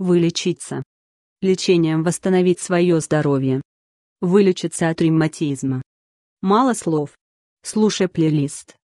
Вылечиться. Лечением восстановить свое здоровье. Вылечиться от ревматизма. Мало слов. Слушай плейлист.